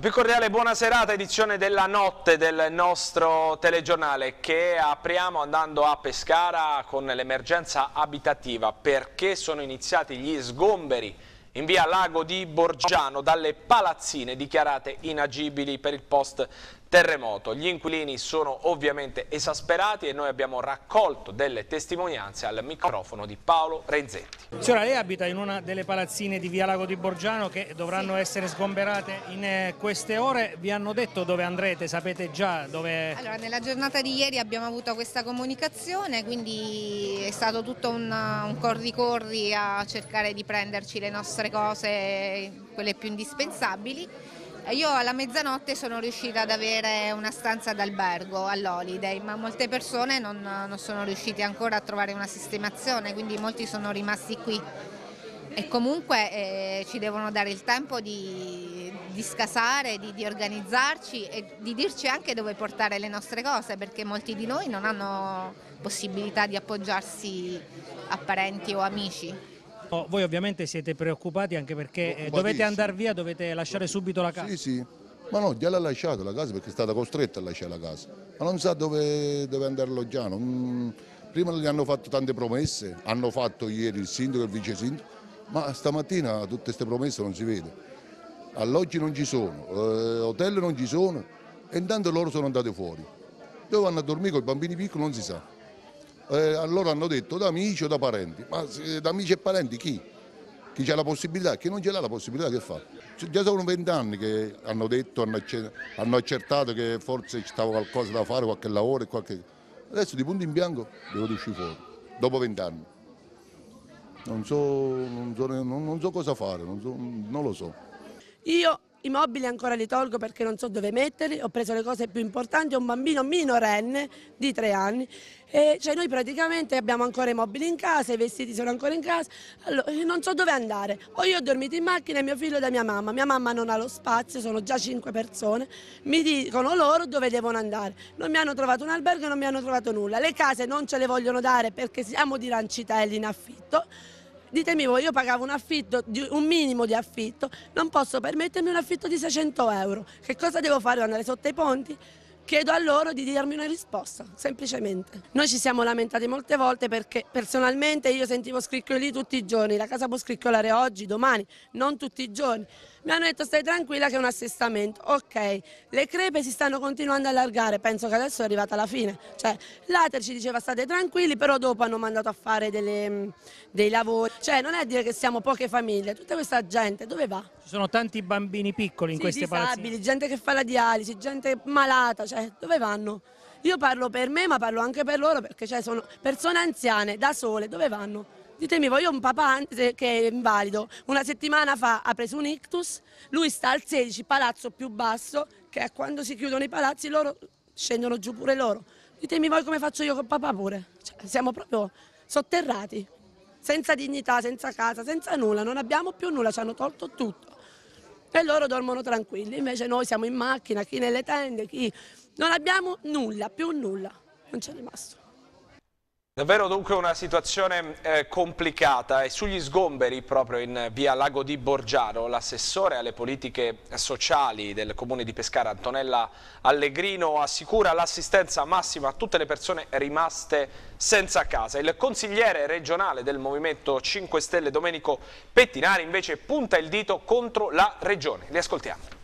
La più cordiale buona serata, edizione della notte del nostro telegiornale che apriamo andando a Pescara con l'emergenza abitativa perché sono iniziati gli sgomberi in via Lago di Borgiano dalle palazzine dichiarate inagibili per il post terremoto. Gli inquilini sono ovviamente esasperati e noi abbiamo raccolto delle testimonianze al microfono di Paolo Renzetti. Signora, lei abita in una delle palazzine di Via Lago di Borgiano che dovranno sì. essere sgomberate in eh, queste ore. Vi hanno detto dove andrete? Sapete già dove... Allora, nella giornata di ieri abbiamo avuto questa comunicazione, quindi è stato tutto un, un corri-corri a cercare di prenderci le nostre cose, quelle più indispensabili eh, io alla mezzanotte sono riuscita ad avere una stanza d'albergo all'Holiday, ma molte persone non, non sono riuscite ancora a trovare una sistemazione, quindi molti sono rimasti qui e comunque eh, ci devono dare il tempo di, di scasare, di, di, organizzarci e di dirci anche dove portare le nostre cose perché molti di noi non hanno possibilità di appoggiarsi a parenti o amici. Esatto. Oh, voi ovviamente siete preoccupati anche perché eh, dovete andare via, dovete lasciare subito la casa. Sì, sì, ma no, già l'ha lasciata la casa perché è stata costretta a lasciare la casa, ma non sa dove, dove andare Loggiano. Mm, prima gli hanno fatto tante promesse, hanno fatto ieri il sindaco e il vice sindaco, ma stamattina tutte queste promesse non si vede. Alloggi non ci sono, eh, hotel non ci sono e intanto loro sono andati fuori. Dove vanno a dormire con i bambini piccoli non si sa eh, allora hanno detto da amici o da parenti, ma se, eh, da amici e parenti chi? Chi ha la possibilità? Chi non ce l'ha la possibilità che fa? Cioè, già sono vent'anni che hanno detto, hanno accertato che forse ci stava qualcosa da fare, qualche lavoro qualche... Adesso di punto in bianco devo uscire fuori, dopo vent'anni. Non, so, non, so, non so, cosa fare, non, so, non lo so. Io i mobili ancora li tolgo perché non so dove metterli, ho preso le cose più importanti, ho un bambino minorenne di tre anni, e cioè noi praticamente abbiamo ancora i mobili in casa, i vestiti sono ancora in casa, allora, eh, non so dove andare. O io ho dormito in macchina e mio figlio da mia mamma, mia mamma non ha lo spazio, sono già cinque persone, mi dicono loro dove devono andare. Non mi hanno trovato un albergo, non mi hanno trovato nulla, le case non ce le vogliono dare perché siamo di Rancitelli in affitto. Ditemi voi, io pagavo un affitto, un minimo di affitto, non posso permettermi un affitto di 600 euro. Che cosa devo fare? Andare sotto i ponti? chiedo a loro di darmi una risposta, semplicemente. Noi ci siamo lamentati molte volte perché personalmente io sentivo scricchioli tutti i giorni, la casa può scricchiolare oggi, domani, non tutti i giorni. Mi hanno detto stai tranquilla che è un assestamento. Ok, le crepe si stanno continuando a allargare, penso che adesso è arrivata la fine. Cioè, l'Ater ci diceva state tranquilli, però dopo hanno mandato a fare delle, mm, dei lavori. Cioè, non è dire che siamo poche famiglie, tutta questa gente dove va? Ci sono tanti bambini piccoli in sì, queste palazze. gente che fa la dialisi, gente malata, cioè, dove vanno? Io parlo per me, ma parlo anche per loro, perché cioè, sono persone anziane, da sole, dove vanno? ditemi voi, ho un papà che è invalido, una settimana fa ha preso un ictus, lui sta al 16, palazzo più basso, che è quando si chiudono i palazzi loro scendono giù pure loro. Ditemi voi come faccio io con papà pure. Cioè, siamo proprio sotterrati, senza dignità, senza casa, senza nulla, non abbiamo più nulla, ci hanno tolto tutto. E loro dormono tranquilli, invece noi siamo in macchina, chi nelle tende, chi... Non abbiamo nulla, più nulla, non c'è rimasto. Davvero dunque una situazione eh, complicata e sugli sgomberi proprio in via Lago di Borgiano l'assessore alle politiche sociali del comune di Pescara Antonella Allegrino assicura l'assistenza massima a tutte le persone rimaste senza casa. Il consigliere regionale del Movimento 5 Stelle Domenico Pettinari invece punta il dito contro la regione. Li ascoltiamo.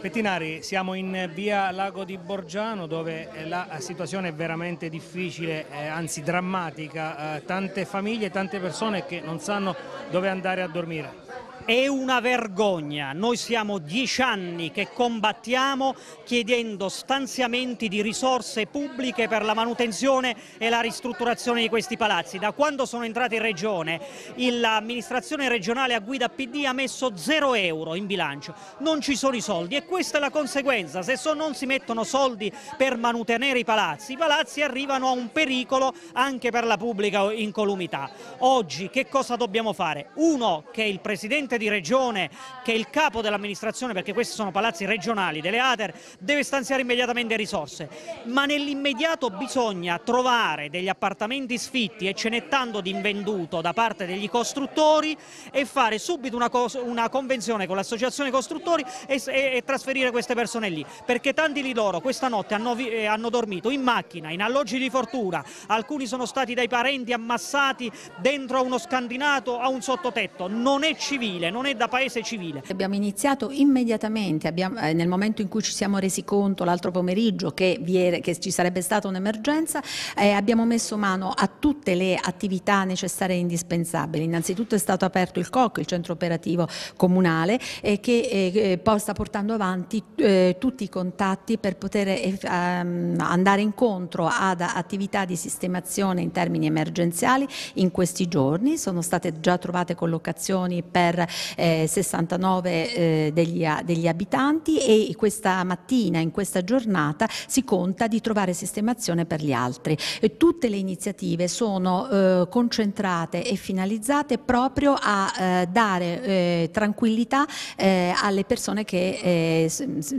Pettinari, siamo in via Lago di Borgiano dove eh, la situazione è veramente difficile, eh, anzi drammatica, eh, tante famiglie, tante persone che non sanno dove andare a dormire. È una vergogna, noi siamo dieci anni che combattiamo chiedendo stanziamenti di risorse pubbliche per la manutenzione e la ristrutturazione di questi palazzi. Da quando sono entrati in regione l'amministrazione regionale a guida PD ha messo zero euro in bilancio, non ci sono i soldi e questa è la conseguenza, se non si mettono soldi per mantenere i palazzi, i palazzi arrivano a un pericolo anche per la pubblica incolumità. Oggi che cosa dobbiamo fare? Uno, che il Presidente presidente di regione che è il capo dell'amministrazione, perché questi sono palazzi regionali delle ATER, deve stanziare immediatamente risorse, ma nell'immediato bisogna trovare degli appartamenti sfitti e ce n'è tanto di invenduto da parte degli costruttori e fare subito una, una convenzione con l'associazione costruttori e, e, e, trasferire queste persone lì, perché tanti di loro questa notte hanno, eh, hanno dormito in macchina, in alloggi di fortuna, alcuni sono stati dai parenti ammassati dentro a uno scandinato a un sottotetto, non è civile civile, non è da paese civile. Abbiamo iniziato immediatamente, abbiamo, eh, nel momento in cui ci siamo resi conto l'altro pomeriggio che, era, che, ci sarebbe stata un'emergenza, eh, abbiamo messo mano a tutte le attività necessarie e indispensabili. Innanzitutto è stato aperto il COC, il centro operativo comunale, eh, che eh, eh, sta portando avanti eh, tutti i contatti per poter ehm, andare incontro ad attività di sistemazione in termini emergenziali in questi giorni. Sono state già trovate collocazioni per eh, 69 eh, degli, degli, abitanti e questa mattina, in questa giornata, si conta di trovare sistemazione per gli altri. E tutte le iniziative sono eh, concentrate e finalizzate proprio a eh, dare eh, tranquillità alle persone che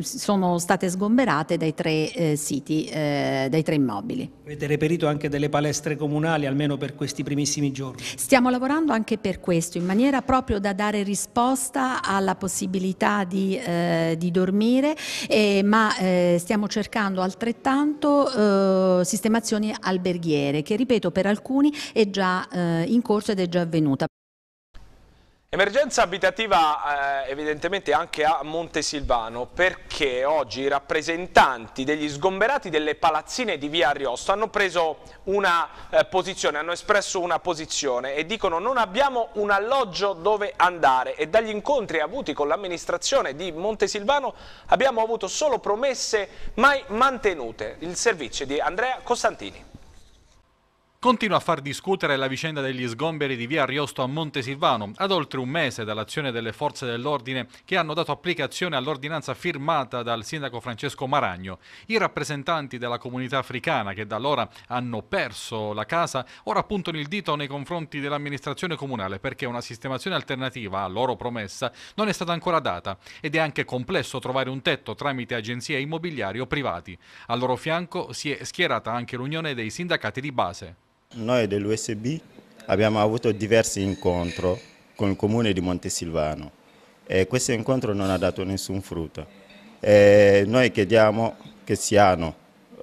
sono state sgomberate dai tre siti, dai tre immobili. Avete reperito anche delle palestre comunali, almeno per questi primissimi giorni? Stiamo lavorando anche per questo, in maniera proprio da dare risposta alla possibilità di, eh, di dormire, eh, ma eh, stiamo cercando altrettanto eh, sistemazioni alberghiere che, ripeto, per alcuni è già eh, in corso ed è già avvenuta. Emergenza abitativa eh, evidentemente anche a Montesilvano perché oggi i rappresentanti degli sgomberati delle palazzine di via Ariosto hanno preso una eh, posizione, hanno espresso una posizione e dicono non abbiamo un alloggio dove andare e dagli incontri avuti con l'amministrazione di Montesilvano abbiamo avuto solo promesse mai mantenute. Il servizio di Andrea Costantini. Continua a far discutere la vicenda degli sgomberi di via Ariosto a Montesilvano, ad oltre un mese dall'azione delle forze dell'ordine che hanno dato applicazione all'ordinanza firmata dal sindaco Francesco Maragno. I rappresentanti della comunità africana che da allora hanno perso la casa ora puntano il dito nei confronti dell'amministrazione comunale perché una sistemazione alternativa a loro promessa non è stata ancora data ed è anche complesso trovare un tetto tramite agenzie immobiliari o privati. Al loro fianco si è schierata anche l'Unione dei sindacati di base. Noi dell'USB abbiamo avuto diversi incontri con il comune di Montesilvano e questo incontro non ha dato nessun frutto. E noi chiediamo che siano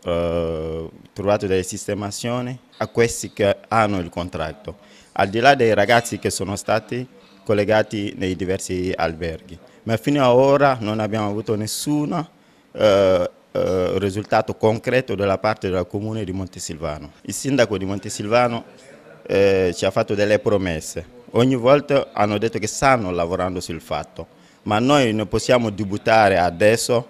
eh, trovate delle sistemazioni a questi che hanno il contratto, al di là dei ragazzi che sono stati collegati nei diversi alberghi. Ma fino ad ora non abbiamo avuto nessuna eh, eh, risultato concreto dalla parte del comune di Montesilvano. Il sindaco di Montesilvano eh, ci ha fatto delle promesse, ogni volta hanno detto che stanno lavorando sul fatto, ma noi ne possiamo debuttare adesso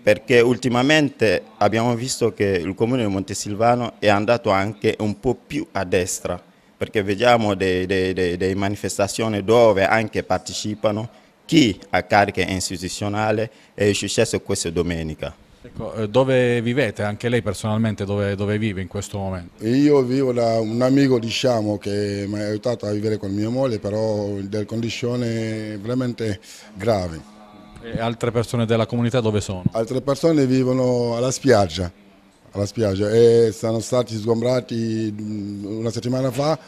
perché ultimamente abbiamo visto che il comune di Montesilvano è andato anche un po' più a destra, perché vediamo delle manifestazioni dove anche partecipano chi ha cariche istituzionali e è successo questa domenica. Ecco, eh, dove vivete? Anche lei personalmente dove, dove, vive in questo momento? Io vivo da un amico diciamo, che mi ha aiutato a vivere con mia moglie, però in condizioni veramente gravi. E altre persone della comunità dove sono? Altre persone vivono alla spiaggia, alla spiaggia e sono stati sgombrati mm, una settimana fa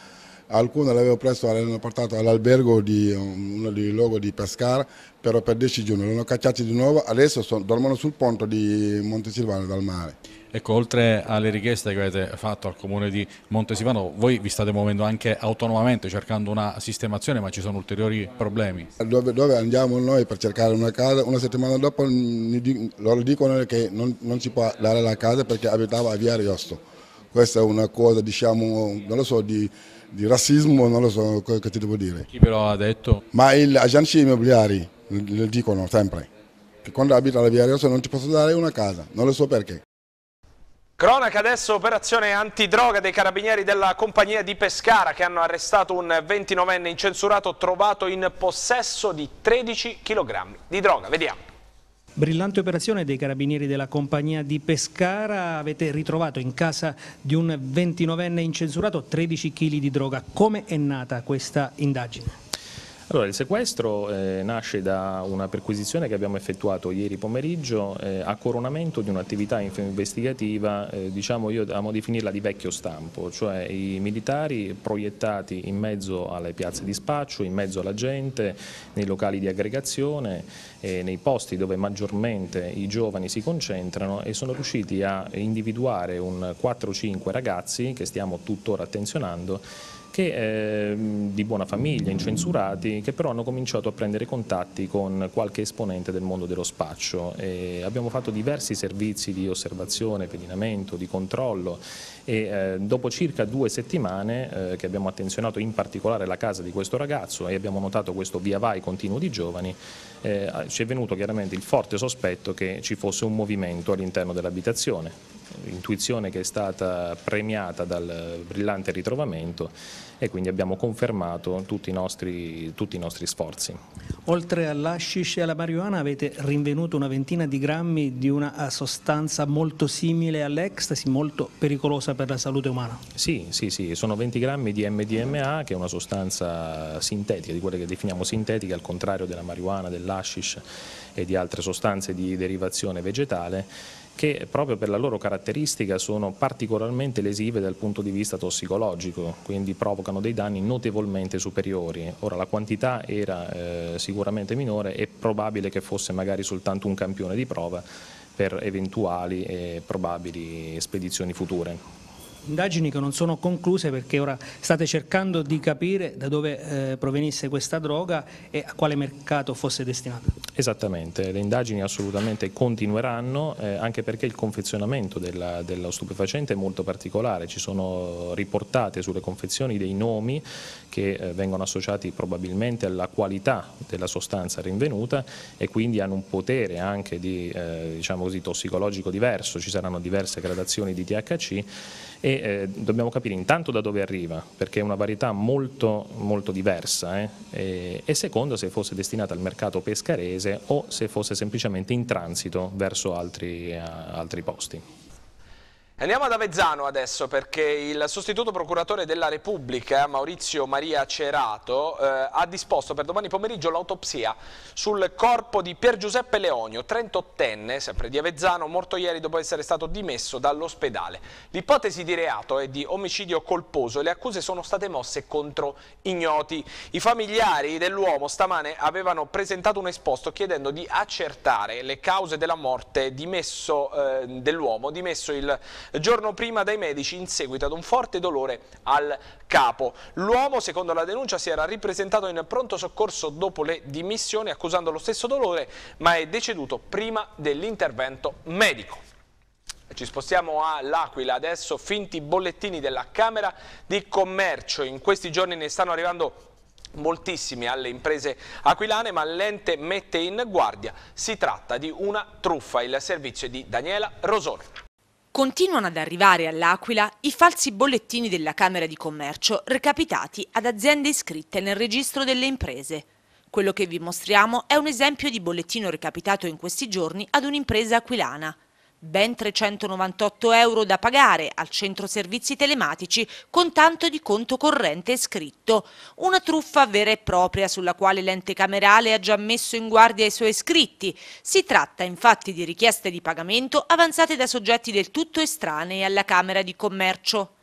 alcune le avevo preso e portato all'albergo di um, uno dei luoghi di Pescara però per 10 giorni, l'hanno cacciati di nuovo, adesso sono, dormono sul ponte di Montesilvano dal mare. Ecco, oltre alle richieste che avete fatto al comune di Montesilvano, voi vi state muovendo anche autonomamente cercando una sistemazione, ma ci sono ulteriori problemi? Dove, dove andiamo noi per cercare una casa? Una settimana dopo mm, loro dicono che non, non si può dare la casa perché abitava a Via Ariosto. Questa è una cosa, diciamo, non lo so, di di razzismo non lo so cosa ti devo dire. Chi però ha detto? Ma gli agenti immobiliari lo dicono sempre, che quando abita la Via Rosa non ti posso dare una casa, non lo so perché. Cronaca adesso operazione antidroga dei carabinieri della compagnia di Pescara che hanno arrestato un 29enne incensurato trovato in possesso di 13 kg di droga. Vediamo. Brillante operazione dei carabinieri della compagnia di Pescara, avete ritrovato in casa di un 29enne incensurato 13 kg di droga. Come è nata questa indagine? Allora, il sequestro eh, nasce da una perquisizione che abbiamo effettuato ieri pomeriggio eh, a coronamento di un'attività investigativa, eh, diciamo io amo definirla di vecchio stampo, cioè i militari proiettati in mezzo alle piazze di spaccio, in mezzo alla gente, nei locali di aggregazione, eh, nei posti dove maggiormente i giovani si concentrano e sono riusciti a individuare un 4-5 ragazzi che stiamo tuttora attenzionando che, eh, di buona famiglia, incensurati, che però hanno cominciato a prendere contatti con qualche esponente del mondo dello spaccio. E abbiamo fatto diversi servizi di osservazione, pedinamento, di controllo e eh, dopo circa due settimane eh, che abbiamo attenzionato in particolare la casa di questo ragazzo e abbiamo notato questo via vai continuo di giovani, eh, ci è venuto chiaramente il forte sospetto che ci fosse un movimento all'interno dell'abitazione intuizione che è stata premiata dal brillante ritrovamento e quindi abbiamo confermato tutti i nostri, tutti i nostri sforzi. Oltre all'ashish e alla marijuana avete rinvenuto una ventina di grammi di una eh, sostanza molto simile all'ecstasy, molto pericolosa per la salute umana. Sì, sì, sì, sono 20 grammi di MDMA che è una sostanza sintetica, di quelle che definiamo sintetiche al contrario della marijuana, dell'ashish e di altre sostanze di derivazione vegetale che proprio per la loro caratteristica sono particolarmente lesive dal punto di vista tossicologico, quindi provocano dei danni notevolmente superiori. Ora la quantità era eh, sicuramente minore è probabile che fosse magari soltanto un campione di prova per eventuali e eh, probabili spedizioni future indagini che non sono concluse perché ora state cercando di capire da dove eh, provenisse questa droga e a quale mercato fosse destinata. Esattamente, le indagini assolutamente continueranno eh, anche perché il confezionamento della, dello stupefacente è molto particolare, ci sono riportate sulle confezioni dei nomi che eh, vengono associati probabilmente alla qualità della sostanza rinvenuta e quindi hanno un potere anche di, eh, diciamo così, tossicologico diverso, ci saranno diverse gradazioni di THC eh, dobbiamo capire intanto da dove arriva, perché è una varietà molto, molto diversa, eh? e, e, secondo se fosse destinata al mercato pescarese o se fosse semplicemente in transito verso altri, uh, altri posti. Andiamo ad Avezzano adesso perché il sostituto procuratore della Repubblica Maurizio Maria Cerato eh, ha disposto per domani pomeriggio l'autopsia sul corpo di Pier Giuseppe Leonio, 38enne, sempre di Avezzano, morto ieri dopo essere stato dimesso dall'ospedale. L'ipotesi di reato è di omicidio colposo e le accuse sono state mosse contro ignoti. I familiari dell'uomo stamane avevano presentato un esposto chiedendo di accertare le cause della morte eh, dell'uomo, dimesso il giorno prima dai medici in seguito ad un forte dolore al capo. L'uomo, secondo la denuncia, si era ripresentato in pronto soccorso dopo le dimissioni accusando lo stesso dolore, ma è deceduto prima dell'intervento medico. Ci spostiamo all'Aquila adesso, finti bollettini della Camera di Commercio. In questi giorni ne stanno arrivando moltissimi alle imprese aquilane, ma l'ente mette in guardia. Si tratta di una truffa, il servizio di Daniela Rosone. Continuano ad arrivare all'Aquila i falsi bollettini della Camera di Commercio recapitati ad aziende iscritte nel registro delle imprese. Quello che vi mostriamo è un esempio di bollettino recapitato in questi giorni ad un'impresa aquilana. Ben 398 euro da pagare al centro servizi telematici con tanto di conto corrente scritto. Una truffa vera e propria sulla quale l'ente camerale ha già messo in guardia i suoi iscritti. Si tratta infatti di richieste di pagamento avanzate da soggetti del tutto estranei alla Camera di Commercio.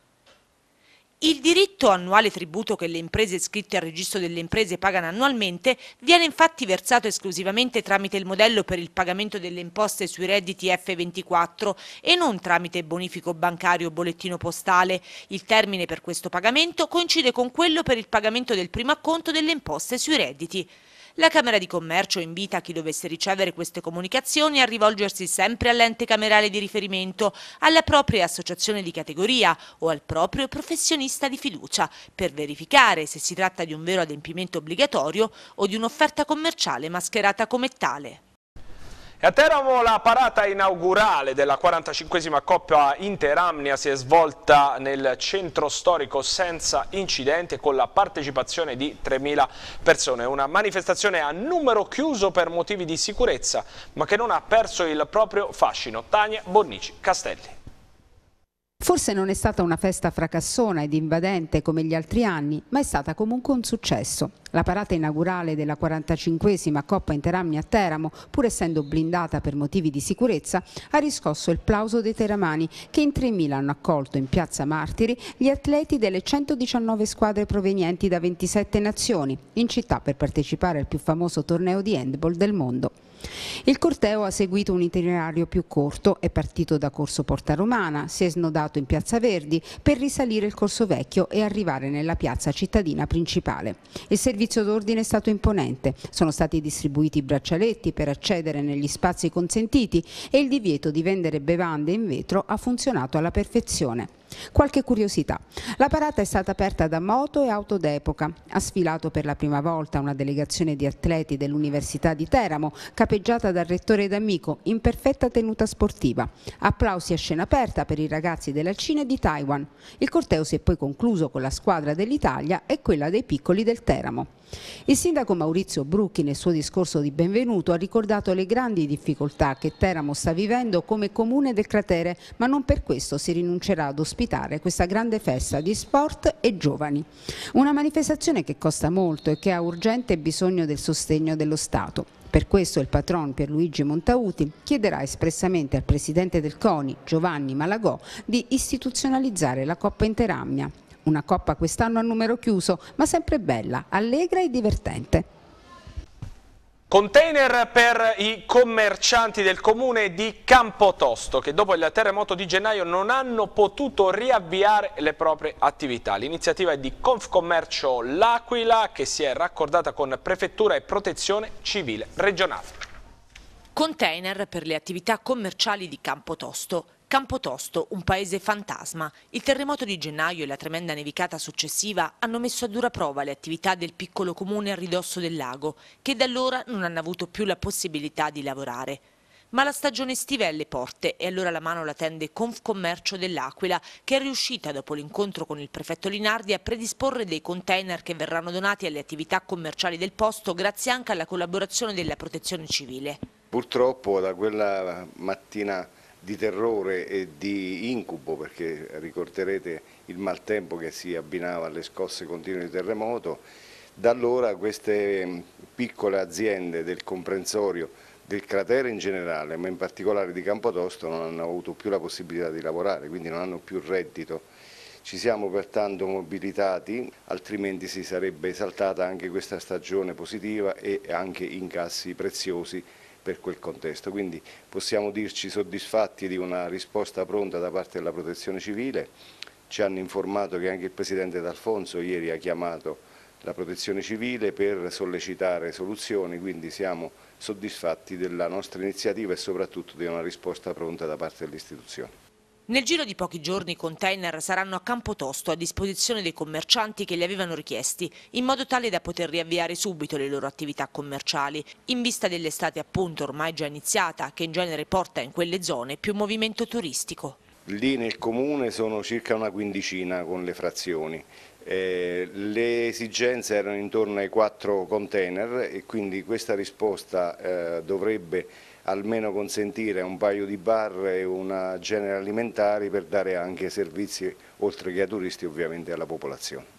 Il diritto annuale tributo che le imprese iscritte al registro delle imprese pagano annualmente viene infatti versato esclusivamente tramite il modello per il pagamento delle imposte sui redditi F24 e non tramite bonifico bancario o bollettino postale. Il termine per questo pagamento coincide con quello per il pagamento del primo acconto delle imposte sui redditi. La Camera di Commercio invita chi dovesse ricevere queste comunicazioni a rivolgersi sempre all'ente camerale di riferimento, alla propria associazione di categoria o al proprio professionista di fiducia per verificare se si tratta di un vero adempimento obbligatorio o di un'offerta commerciale mascherata come tale. E a Teramo la parata inaugurale della 45esima Coppa Interamnia si è svolta nel centro storico senza incidenti con la partecipazione di 3.000 persone. Una manifestazione a numero chiuso per motivi di sicurezza ma che non ha perso il proprio fascino. Tania Bonnici Castelli. Forse non è stata una festa fracassona ed invadente come gli altri anni, ma è stata comunque un successo. La parata inaugurale della 45esima Coppa Interamni a Teramo, pur essendo blindata per motivi di sicurezza, ha riscosso il plauso dei teramani che in 3.000 hanno accolto in Piazza Martiri gli atleti delle 119 squadre provenienti da 27 nazioni in città per partecipare al più famoso torneo di handball del mondo. Il corteo ha seguito un itinerario più corto, è partito da Corso Porta Romana, si è snodato in Piazza Verdi per risalire il Corso Vecchio e arrivare nella piazza cittadina principale. Il servizio d'ordine è stato imponente, sono stati distribuiti braccialetti per accedere negli spazi consentiti e il divieto di vendere bevande in vetro ha funzionato alla perfezione. Qualche curiosità. La parata è stata aperta da moto e auto d'epoca. Ha sfilato per la prima volta una delegazione di atleti dell'Università di Teramo, capeggiata festeggiata dal rettore D'Amico in perfetta tenuta sportiva. Applausi a scena aperta per i ragazzi della Cina e di Taiwan. Il corteo si è poi concluso con la squadra dell'Italia e quella dei piccoli del Teramo. Il sindaco Maurizio Brucchi nel suo discorso di benvenuto ha ricordato le grandi difficoltà che Teramo sta vivendo come comune del cratere, ma non per questo si rinuncerà ad ospitare questa grande festa di sport e giovani. Una manifestazione che costa molto e che ha urgente bisogno del sostegno dello Stato. Per questo il patron Pierluigi Montauti chiederà espressamente al presidente del CONI, Giovanni Malagò, di istituzionalizzare la Coppa Interamnia una coppa quest'anno a numero chiuso, ma sempre bella, allegra e divertente. Container per i commercianti del comune di Campotosto che dopo il terremoto di gennaio non hanno potuto riavviare le proprie attività. L'iniziativa è di Confcommercio L'Aquila che si è raccordata con Prefettura e Protezione Civile Regionale. Container per le attività commerciali di Campotosto. Campotosto, un paese fantasma. Il terremoto di gennaio e la tremenda nevicata successiva hanno messo a dura prova le attività del piccolo comune a ridosso del lago, che da allora non hanno avuto più la possibilità di lavorare. Ma la stagione estiva è alle porte e allora la mano la tende Confcommercio dell'Aquila che è riuscita dopo l'incontro con il prefetto Linardi a predisporre dei container che verranno donati alle attività commerciali del posto grazie anche alla collaborazione della protezione civile. Purtroppo da quella mattina di terrore e di incubo perché ricorderete il maltempo che si abbinava alle scosse continue di terremoto. Da allora queste mm, piccole aziende del comprensorio del cratere in generale, ma in particolare di Campotosto, non hanno avuto più la possibilità di lavorare, quindi non hanno più reddito. Ci siamo pertanto mobilitati, altrimenti si sarebbe esaltata anche questa stagione positiva e anche incassi preziosi per quel contesto. Quindi possiamo dirci soddisfatti di una risposta pronta da parte della protezione civile. Ci hanno informato che anche il Presidente D'Alfonso ieri ha chiamato la protezione civile per sollecitare soluzioni, quindi siamo soddisfatti della nostra iniziativa e soprattutto di una risposta pronta da parte dell'istituzione. Nel giro di pochi giorni i container saranno a campo tosto a disposizione dei commercianti che li avevano richiesti, in modo tale da poter riavviare subito le loro attività commerciali, in vista dell'estate appunto ormai già iniziata, che in genere porta in quelle zone più movimento turistico. Lì nel comune sono circa una quindicina con le frazioni. Eh, le esigenze erano intorno ai quattro container e quindi questa risposta eh, dovrebbe almeno consentire un paio di bar e una genere alimentari per dare anche servizi oltre che a turisti ovviamente alla popolazione.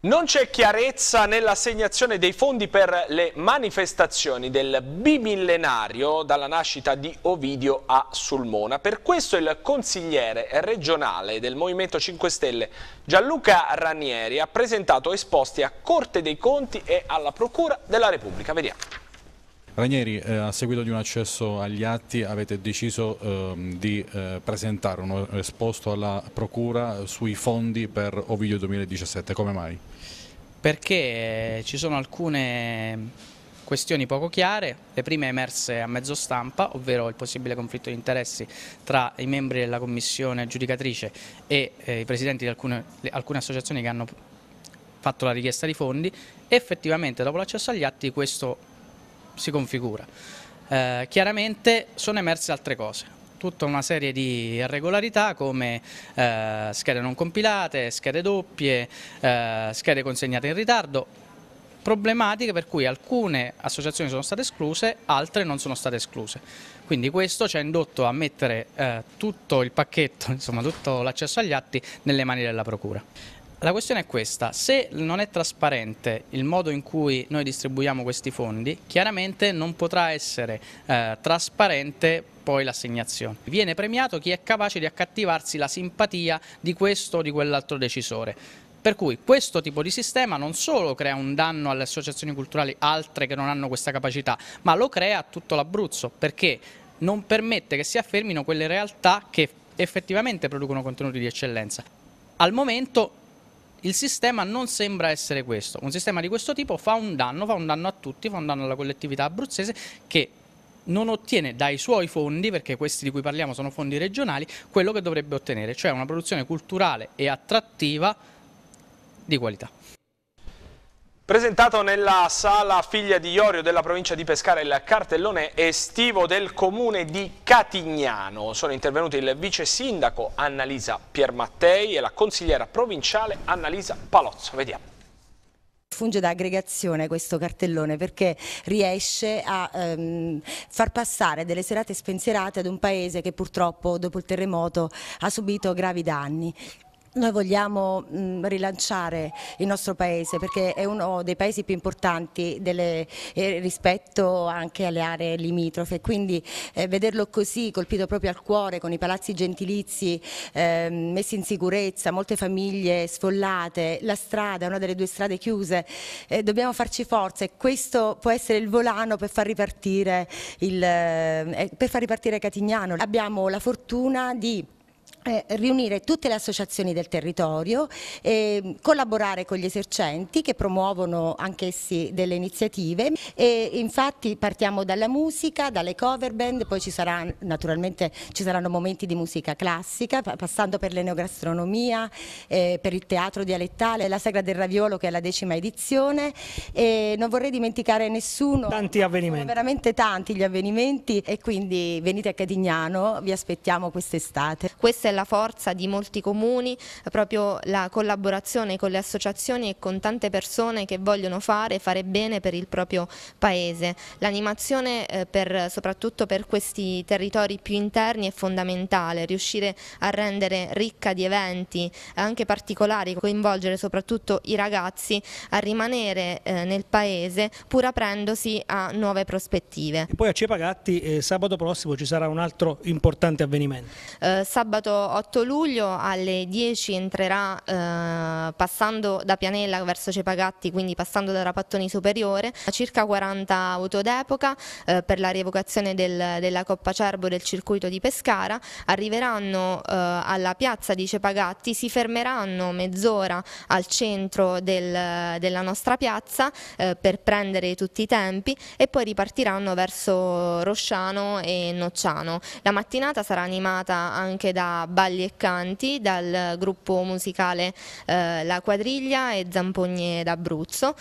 Non c'è chiarezza nell'assegnazione dei fondi per le manifestazioni del bimillenario dalla nascita di Ovidio a Sulmona. Per questo il consigliere regionale del Movimento 5 Stelle Gianluca Ranieri ha presentato esposti a Corte dei Conti e alla Procura della Repubblica. Vediamo. Ranieri, eh, a seguito di un accesso agli atti avete deciso eh, di eh, presentare uno esposto alla Procura sui fondi per Ovidio 2017, come mai? Perché eh, ci sono alcune questioni poco chiare, le prime emerse a mezzo stampa, ovvero il possibile conflitto di interessi tra i membri della commissione giudicatrice e eh, i presidenti di alcune, alcune associazioni che hanno fatto la richiesta di fondi, effettivamente dopo l'accesso agli atti questo si configura. Eh, chiaramente sono emerse altre cose, tutta una serie di irregolarità come eh, schede non compilate, schede doppie, eh, schede consegnate in ritardo, problematiche per cui alcune associazioni sono state escluse, altre non sono state escluse. Quindi questo ci ha indotto a mettere eh, tutto il pacchetto, insomma tutto l'accesso agli atti nelle mani della Procura. La questione è questa, se non è trasparente il modo in cui noi distribuiamo questi fondi, chiaramente non potrà essere eh, trasparente poi l'assegnazione. Viene premiato chi è capace di accattivarsi la simpatia di questo o di quell'altro decisore. Per cui questo tipo di sistema non solo crea un danno alle associazioni culturali altre che non hanno questa capacità, ma lo crea a tutto l'Abruzzo, perché non permette che si affermino quelle realtà che effettivamente producono contenuti di eccellenza. Al momento il sistema non sembra essere questo. Un sistema di questo tipo fa un danno, fa un danno a tutti, fa un danno alla collettività abruzzese che non ottiene dai suoi fondi, perché questi di cui parliamo sono fondi regionali, quello che dovrebbe ottenere, cioè una produzione culturale e attrattiva di qualità. Presentato nella sala Figlia di Iorio della provincia di Pescara il cartellone estivo del comune di Catignano. Sono intervenuti il vice sindaco Annalisa Piermattei e la consigliera provinciale Annalisa Palozzo. Vediamo funge da aggregazione questo cartellone perché riesce a ehm, far passare delle serate spensierate ad un paese che purtroppo dopo il terremoto ha subito gravi danni. Noi vogliamo mh, mm, rilanciare il nostro paese perché è uno dei paesi più importanti delle, eh, rispetto anche alle aree limitrofe, quindi eh, vederlo così colpito proprio al cuore con i palazzi gentilizi eh, messi in sicurezza, molte famiglie sfollate, la strada, una delle due strade chiuse, eh, dobbiamo farci forza e questo può essere il volano per far ripartire, il, eh, eh, per far ripartire Catignano. Abbiamo la fortuna di eh, riunire tutte le associazioni del territorio, eh, collaborare con gli esercenti che promuovono anch'essi delle iniziative e infatti partiamo dalla musica, dalle cover band, poi ci sarà, naturalmente ci saranno momenti di musica classica, passando per l'enogastronomia, eh, per il teatro dialettale, la Sagra del Raviolo che è la decima edizione e non vorrei dimenticare nessuno. Tanti avvenimenti. Sono veramente tanti gli avvenimenti e quindi venite a Cadignano, vi aspettiamo quest'estate. Questa è la forza di molti comuni, proprio la collaborazione con le associazioni e con tante persone che vogliono fare, e fare bene per il proprio paese. L'animazione eh, per, soprattutto per questi territori più interni è fondamentale, riuscire a rendere ricca di eventi anche particolari, coinvolgere soprattutto i ragazzi a rimanere eh, nel paese pur aprendosi a nuove prospettive. E poi a Cepagatti eh, sabato prossimo ci sarà un altro importante avvenimento. sabato 8 luglio alle 10 entrerà eh, passando da Pianella verso Cepagatti, quindi passando da Rapattoni Superiore, circa 40 auto d'epoca eh, per la rievocazione del, della Coppa Cerbo del circuito di Pescara, arriveranno eh, alla piazza di Cepagatti, si fermeranno mezz'ora al centro del, della nostra piazza eh, per prendere tutti i tempi e poi ripartiranno verso Rosciano e Nocciano. La mattinata sarà animata anche da Balli e Canti dal gruppo musicale eh, La Quadriglia e Zampogne d'Abruzzo.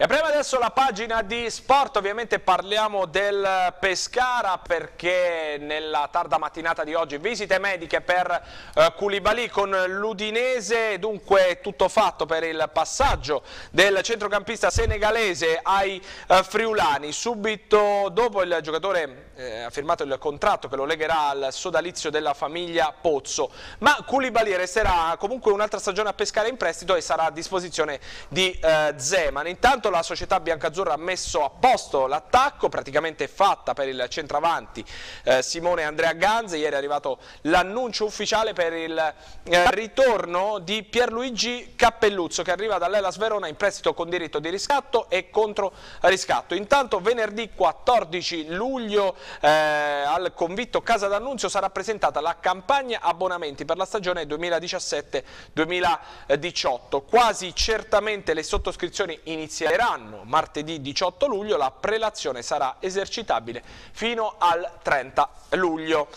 E apriamo adesso la pagina di sport, ovviamente parliamo del Pescara perché nella tarda mattinata di oggi visite mediche per eh, Culibali con l'Udinese, dunque tutto fatto per il passaggio del centrocampista senegalese ai eh, friulani. Subito dopo il giocatore eh, ha firmato il contratto che lo legherà al sodalizio della famiglia Pozzo, ma Culibali resterà comunque un'altra stagione a pescare in prestito e sarà a disposizione di eh, Zeman. Intanto la società biancazzurra ha messo a posto l'attacco, praticamente fatta per il centravanti eh, Simone Andrea Ganze, ieri è arrivato l'annuncio ufficiale per il eh, ritorno di Pierluigi Cappelluzzo che arriva dall'Elas Verona in prestito con diritto di riscatto e contro riscatto. Intanto venerdì 14 luglio eh, al convitto Casa d'Annunzio sarà presentata la campagna abbonamenti per la stagione 2017-2018. Quasi certamente le sottoscrizioni inizieranno martedì 18 luglio, la prelazione sarà esercitabile fino al 30 luglio.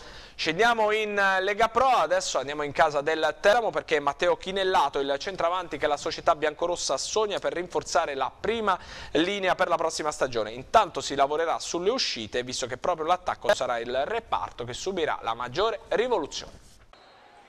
Scendiamo in eh, Lega Pro, adesso andiamo in casa del Teramo perché Matteo Chinellato, il centravanti che la società biancorossa sogna per rinforzare la prima linea per la prossima stagione. Intanto si lavorerà sulle uscite visto che proprio l'attacco sarà il reparto che subirà la maggiore rivoluzione.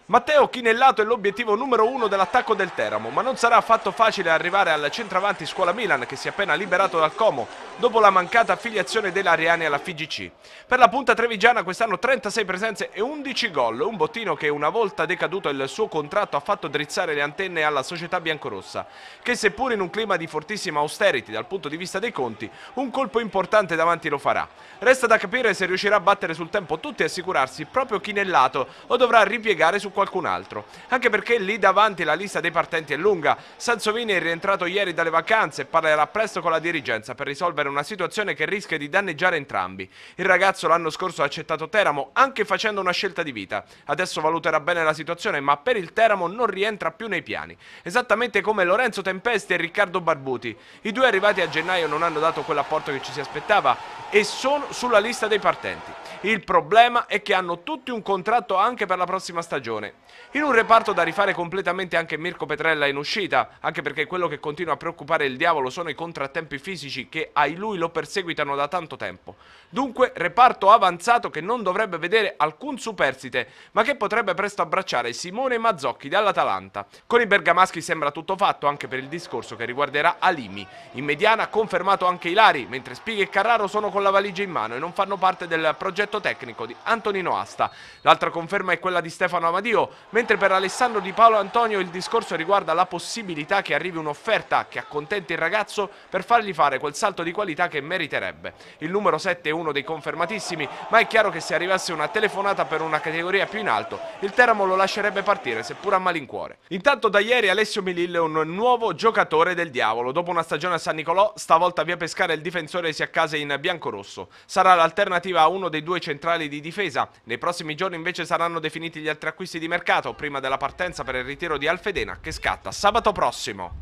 Matteo Chinellato è l'obiettivo numero uno dell'attacco del Teramo, ma non sarà affatto facile arrivare al centravanti Scuola Milan che si è appena liberato dal Como dopo la mancata affiliazione dei Lariani alla FIGC. Per la punta trevigiana quest'anno 36 presenze e 11 gol, un bottino che una volta decaduto il suo contratto ha fatto drizzare le antenne alla società biancorossa, che seppur in un clima di fortissima austerity dal punto di vista dei conti, un colpo importante davanti lo farà. Resta da capire se riuscirà a battere sul tempo tutti e assicurarsi proprio Chinellato o dovrà ripiegare su qualcun altro. Anche perché lì davanti la lista dei partenti è lunga. Sansovini è rientrato ieri dalle vacanze e parlerà presto con la dirigenza per risolvere una situazione che rischia di danneggiare entrambi. Il ragazzo l'anno scorso ha accettato Teramo anche facendo una scelta di vita. Adesso valuterà bene la situazione ma per il Teramo non rientra più nei piani. Esattamente come Lorenzo Tempesti e Riccardo Barbuti. I due arrivati a gennaio non hanno dato quell'apporto che ci si aspettava e sono sulla lista dei partenti. Il problema è che hanno tutti un contratto anche per la prossima stagione situazione. In un reparto da rifare completamente anche Mirko Petrella in uscita, anche perché quello che continua a preoccupare il diavolo sono i contrattempi fisici che ai lui lo perseguitano da tanto tempo. Dunque, reparto avanzato che non dovrebbe vedere alcun superstite, ma che potrebbe presto abbracciare Simone Mazzocchi dall'Atalanta. Con i bergamaschi sembra tutto fatto anche per il discorso che riguarderà Alimi. In mediana confermato anche Ilari, mentre Spighi e Carraro sono con la valigia in mano e non fanno parte del progetto tecnico di Antonino Asta. L'altra conferma è quella di Stefano Amadio rinvio, mentre per Alessandro Di Paolo Antonio il discorso riguarda la possibilità che arrivi un'offerta che accontenti il ragazzo per fargli fare quel salto di qualità che meriterebbe. Il numero 7 è uno dei confermatissimi, ma è chiaro che se arrivasse una telefonata per una categoria più in alto, il Teramo lo lascerebbe partire, seppur a malincuore. Intanto da ieri Alessio Milille è un nuovo giocatore del diavolo. Dopo una stagione a San Nicolò, stavolta via pescare il difensore si accasa in biancorosso. Sarà l'alternativa a uno dei due centrali di difesa. Nei prossimi giorni invece saranno definiti gli altri acquisti di di mercato prima della partenza per il ritiro di Alfedena che scatta sabato prossimo.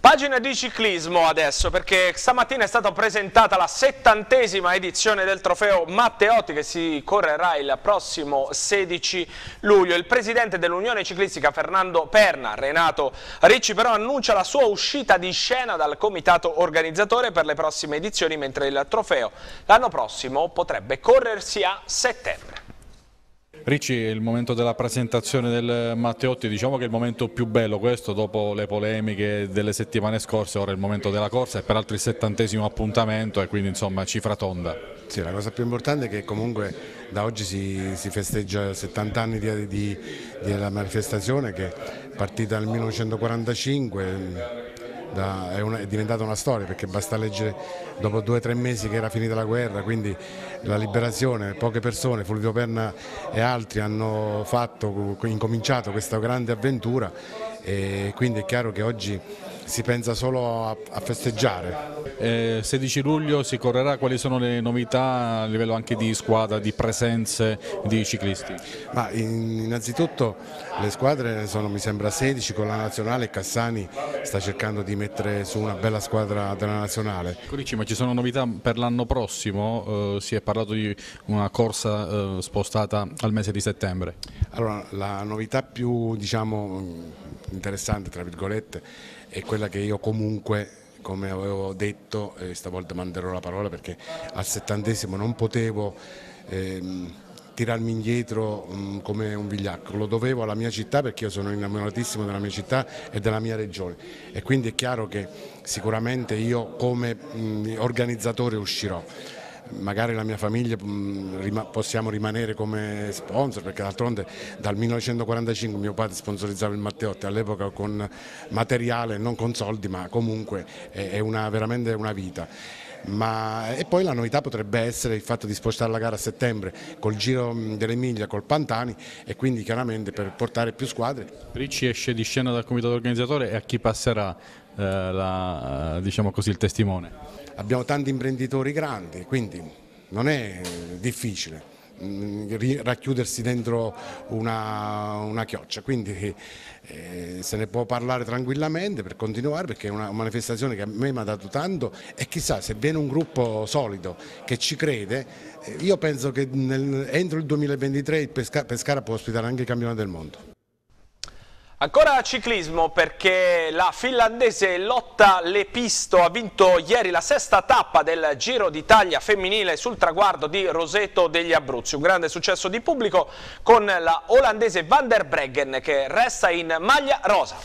Pagina di ciclismo adesso perché stamattina è stata presentata la settantesima edizione del trofeo Matteotti che si correrà il prossimo 16 luglio. Il presidente dell'Unione Ciclistica Fernando Perna, Renato Ricci, però annuncia la sua uscita di scena dal comitato organizzatore per le prossime edizioni mentre il trofeo l'anno prossimo potrebbe corrersi a settembre. Ricci, il momento della presentazione del Matteotti, diciamo che è il momento più bello questo dopo le polemiche delle settimane scorse, ora è il momento della corsa e peraltro il settantesimo appuntamento e quindi insomma cifra tonda. Sì, la cosa più importante è che comunque da oggi si, si festeggia 70 anni di, di, della manifestazione che è partita nel 1945 da, è, una, è, diventata una storia perché basta leggere dopo due o tre mesi che era finita la guerra, quindi la liberazione, poche persone, Fulvio Perna e altri hanno fatto, incominciato questa grande avventura e quindi è chiaro che oggi si pensa solo a, a festeggiare. Eh, 16 luglio si correrà, quali sono le novità a livello anche di squadra, di presenze di ciclisti? Ma innanzitutto le squadre sono mi sembra 16 con la nazionale, Cassani sta cercando di mettere su una bella squadra della nazionale. Corici, ma ci sono novità per l'anno prossimo? Eh, si è parlato di una corsa eh, spostata al mese di settembre. Allora, la novità più diciamo, mm, interessante tra virgolette è quella che io comunque come avevo detto, e stavolta manderò la parola perché al settantesimo non potevo ehm, tirarmi indietro mh, mm, come un vigliacco, lo dovevo alla mia città perché io sono innamoratissimo della mia città e della mia regione e quindi è chiaro che sicuramente io come mh, mm, organizzatore uscirò magari la mia famiglia mm, possiamo rimanere come sponsor perché d'altronde dal 1945 mio padre sponsorizzava il Matteotti all'epoca con materiale, non con soldi ma comunque è una, veramente una vita. Ma, e poi la novità potrebbe essere il fatto di spostare la gara a settembre col giro mm, dell'Emilia, col Pantani e quindi chiaramente per portare più squadre. Ricci esce di scena dal comitato organizzatore e a chi passerà eh, la, eh, diciamo così, il testimone? abbiamo tanti imprenditori grandi, quindi non è eh, difficile mm, racchiudersi dentro una, una chioccia, quindi eh, se ne può parlare tranquillamente per continuare perché è una manifestazione che a me mi ha dato tanto e chissà se viene un gruppo solido che ci crede, eh, io penso che nel, entro il 2023 Pescara, Pescara può ospitare anche il campionato del mondo. Ancora ciclismo perché la finlandese Lotta Lepisto ha vinto ieri la sesta tappa del Giro d'Italia femminile sul traguardo di Roseto degli Abruzzi. Un grande successo di pubblico con la olandese Van der Breggen che resta in maglia rosa.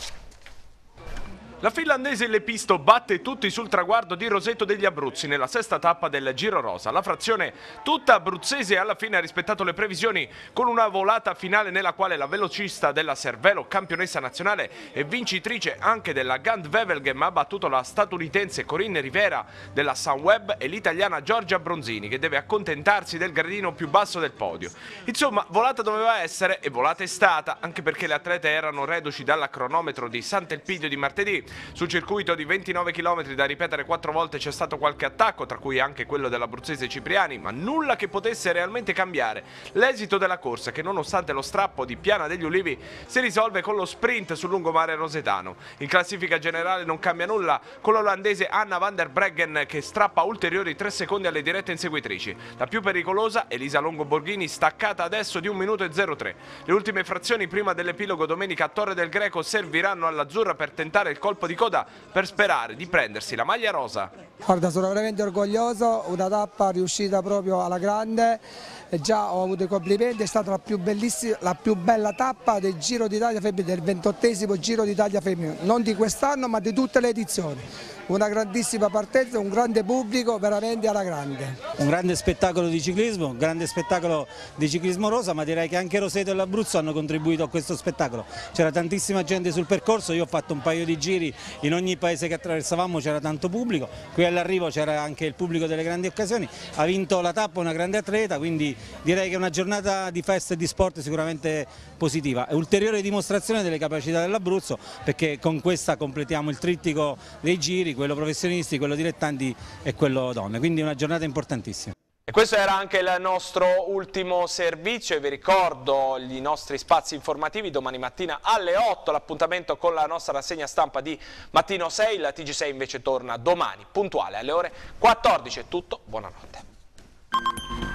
La finlandese Lepisto batte tutti sul traguardo di Roseto degli Abruzzi nella sesta tappa del Giro Rosa. La frazione tutta abruzzese alla fine ha rispettato le previsioni con una volata finale nella quale la velocista della Cervelo, campionessa nazionale e vincitrice anche della Gand Wevelgem ha battuto la statunitense Corinne Rivera della Sunweb e l'italiana Giorgia Bronzini che deve accontentarsi del gradino più basso del podio. Insomma, volata doveva essere e volata è stata, anche perché le atlete erano reduci dalla cronometro di Sant'Elpidio di martedì sul circuito di 29 km da ripetere quattro volte c'è stato qualche attacco, tra cui anche quello dell'abruzzese Cipriani, ma nulla che potesse realmente cambiare l'esito della corsa che nonostante lo strappo di Piana degli Ulivi si risolve con lo sprint sul lungomare rosetano. In classifica generale non cambia nulla con l'olandese Anna van der Breggen che strappa ulteriori 3 secondi alle dirette inseguitrici. La più pericolosa Elisa Longo Borghini staccata adesso di 1 minuto e 03. Le ultime frazioni prima dell'epilogo domenica a Torre del Greco serviranno all'Azzurra per tentare il colpo colpo di coda per sperare di prendersi la maglia rosa. Guarda, sono veramente orgoglioso, una tappa riuscita proprio alla grande, già ho avuto i complimenti, è stata la più, bellissima, la più bella tappa del Giro d'Italia femminile, del ventottesimo Giro d'Italia femminile, non di quest'anno ma di tutte le edizioni una grandissima partenza, un grande pubblico veramente alla grande. Un grande spettacolo di ciclismo, un grande spettacolo di ciclismo rosa, ma direi che anche Roseto e l'Abruzzo hanno contribuito a questo spettacolo. C'era tantissima gente sul percorso, io ho fatto un paio di giri in ogni paese che attraversavamo c'era tanto pubblico, qui all'arrivo c'era anche il pubblico delle grandi occasioni, ha vinto la tappa una grande atleta, quindi direi che è una giornata di festa e di sport sicuramente positiva. È ulteriore dimostrazione delle capacità dell'Abruzzo perché con questa completiamo il trittico dei giri categorie, quello professionisti, quello dilettanti e quello donne, quindi una giornata importantissima. E questo era anche il nostro ultimo servizio e vi ricordo i nostri spazi informativi domani mattina alle 8 l'appuntamento con la nostra rassegna stampa di mattino 6, la TG6 invece torna domani puntuale alle ore 14 è tutto, buonanotte.